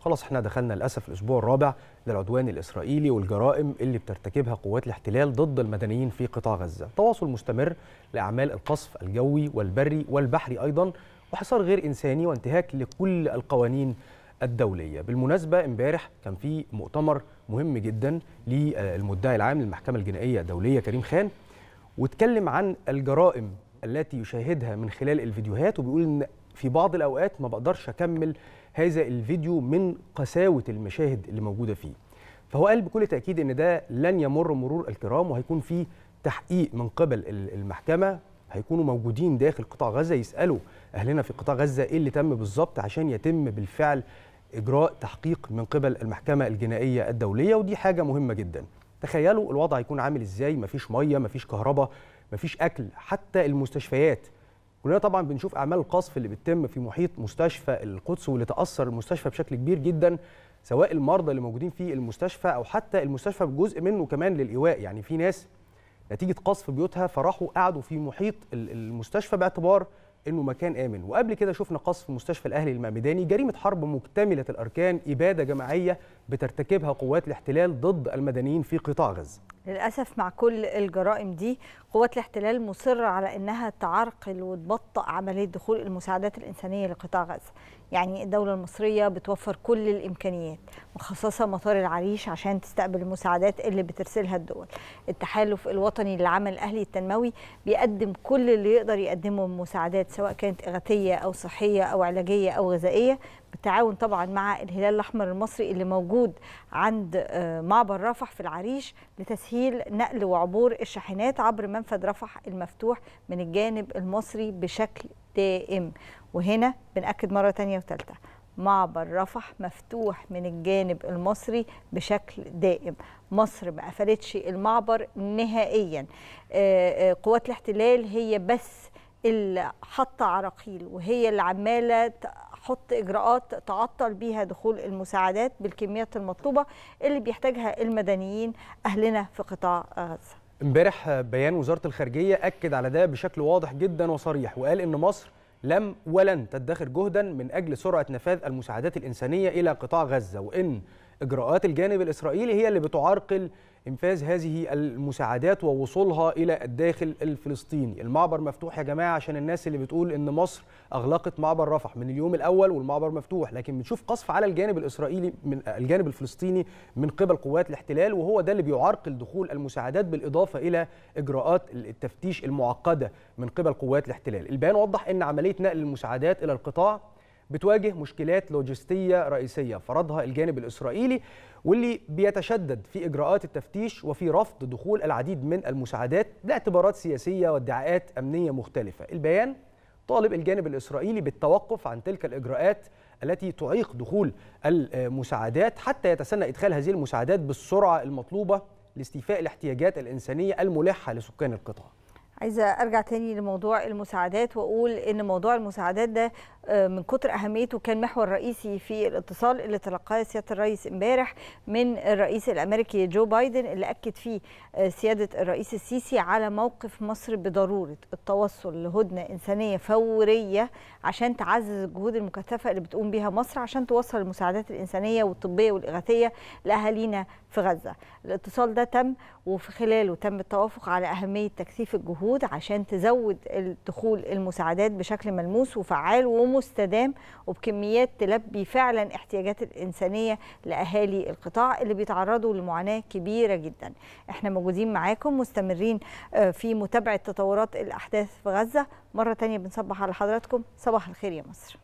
خلاص احنا دخلنا للاسف الاسبوع الرابع للعدوان الاسرائيلي والجرائم اللي بترتكبها قوات الاحتلال ضد المدنيين في قطاع غزه، تواصل مستمر لاعمال القصف الجوي والبري والبحري ايضا وحصار غير انساني وانتهاك لكل القوانين الدوليه، بالمناسبه امبارح كان في مؤتمر مهم جدا للمدعي العام للمحكمه الجنائيه الدوليه كريم خان واتكلم عن الجرائم التي يشاهدها من خلال الفيديوهات وبيقول ان في بعض الأوقات ما بقدرش أكمل هذا الفيديو من قساوة المشاهد اللي موجودة فيه فهو قال بكل تأكيد أن ده لن يمر مرور الكرام وهيكون فيه تحقيق من قبل المحكمة هيكونوا موجودين داخل قطاع غزة يسألوا أهلنا في قطاع غزة إيه اللي تم بالظبط عشان يتم بالفعل إجراء تحقيق من قبل المحكمة الجنائية الدولية ودي حاجة مهمة جدا تخيلوا الوضع هيكون عامل إزاي مفيش مية مفيش كهرباء مفيش أكل حتى المستشفيات كلنا طبعا بنشوف اعمال القصف اللي بتتم في محيط مستشفى القدس واللي تاثر المستشفى بشكل كبير جدا سواء المرضى اللي موجودين في المستشفى او حتى المستشفى بجزء منه كمان للايواء يعني في ناس نتيجه قصف بيوتها فراحوا قعدوا في محيط المستشفى باعتبار انه مكان امن وقبل كده شفنا قصف مستشفى الاهلي المعمداني جريمه حرب مكتمله الاركان اباده جماعيه بترتكبها قوات الاحتلال ضد المدنيين في قطاع غزه للأسف مع كل الجرائم دي قوات الاحتلال مصرة على أنها تعرقل وتبطئ عملية دخول المساعدات الإنسانية لقطاع غزة يعني الدولة المصرية بتوفر كل الإمكانيات مخصصة مطار العريش عشان تستقبل المساعدات اللي بترسلها الدول التحالف الوطني للعمل الأهلي التنموي بيقدم كل اللي يقدر يقدمه من مساعدات سواء كانت إغاثية أو صحية أو علاجية أو غذائية بالتعاون طبعا مع الهلال الأحمر المصري اللي موجود عند آه، معبر رفح في العريش لتسهيل تسهيل نقل وعبور الشاحنات عبر منفذ رفح المفتوح من الجانب المصري بشكل دائم وهنا بنأكد مرة تانية وتالتة معبر رفح مفتوح من الجانب المصري بشكل دائم مصر ما قفلتش المعبر نهائيا آه، آه، قوات الاحتلال هي بس اللي حاطه عراقيل وهي اللي عماله تحط اجراءات تعطل بيها دخول المساعدات بالكميات المطلوبه اللي بيحتاجها المدنيين اهلنا في قطاع غزه. امبارح بيان وزاره الخارجيه اكد على ده بشكل واضح جدا وصريح وقال ان مصر لم ولن تدخر جهدا من اجل سرعه نفاذ المساعدات الانسانيه الى قطاع غزه وان اجراءات الجانب الاسرائيلي هي اللي بتعرقل انفاذ هذه المساعدات ووصولها الى الداخل الفلسطيني المعبر مفتوح يا جماعه عشان الناس اللي بتقول ان مصر اغلقت معبر رفح من اليوم الاول والمعبر مفتوح لكن بنشوف قصف على الجانب الاسرائيلي من الجانب الفلسطيني من قبل قوات الاحتلال وهو ده اللي بيعرقل دخول المساعدات بالاضافه الى اجراءات التفتيش المعقده من قبل قوات الاحتلال البيان وضح ان عمليه نقل المساعدات الى القطاع بتواجه مشكلات لوجستية رئيسية فرضها الجانب الإسرائيلي واللي بيتشدد في إجراءات التفتيش وفي رفض دخول العديد من المساعدات لاعتبارات سياسية وادعاءات أمنية مختلفة البيان طالب الجانب الإسرائيلي بالتوقف عن تلك الإجراءات التي تعيق دخول المساعدات حتى يتسنى إدخال هذه المساعدات بالسرعة المطلوبة لاستيفاء الاحتياجات الإنسانية الملحة لسكان القطاع عايزه ارجع تاني لموضوع المساعدات واقول ان موضوع المساعدات ده آه، من كتر اهميته كان محور رئيسي في الاتصال اللي تلقاه سياده الرئيس امبارح من الرئيس الامريكي جو بايدن اللي اكد فيه آه، سياده الرئيس السيسي على موقف مصر بضروره التوصل لهدنه انسانيه فوريه عشان تعزز الجهود المكثفه اللي بتقوم بها مصر عشان توصل المساعدات الانسانيه والطبيه والاغاثيه لاهالينا في غزه. الاتصال ده تم وفي خلاله تم التوافق على اهميه تكثيف الجهود مجهود عشان تزود دخول المساعدات بشكل ملموس وفعال ومستدام وبكميات تلبي فعلا احتياجات الإنسانية لأهالي القطاع اللي بيتعرضوا لمعاناة كبيرة جدا احنا موجودين معاكم مستمرين آه، في متابعة تطورات الأحداث في غزة مرة تانية بنصبح على حضراتكم صباح الخير يا مصر